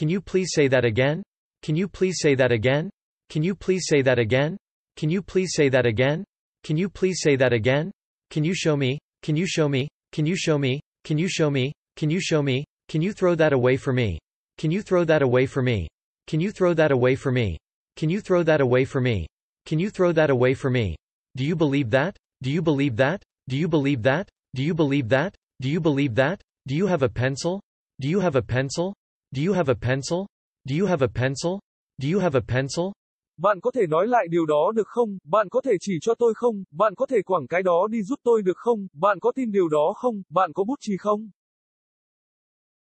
Can you please say that again? Can you please say that again? Can you please say that again? Can you please say that again? Can you please say that again? Can you show me? Can you show me? Can you show me? Can you show me? Can you show me? Can you throw that away for me? Can you throw that away for me? Can you throw that away for me? Can you throw that away for me? Can you throw that away for me? Do you believe that? Do you believe that? Do you believe that? Do you believe that? Do you believe that? Do you have a pencil? Do you have a pencil? Do you have a pencil? Do you have a pencil? Do you have a pencil? Bạn có thể nói lại điều đó được không? Bạn có thể chỉ cho tôi không? Bạn có thể quẳng cái đó đi giúp tôi được không? Bạn có tin điều đó không? Bạn có bút chì không?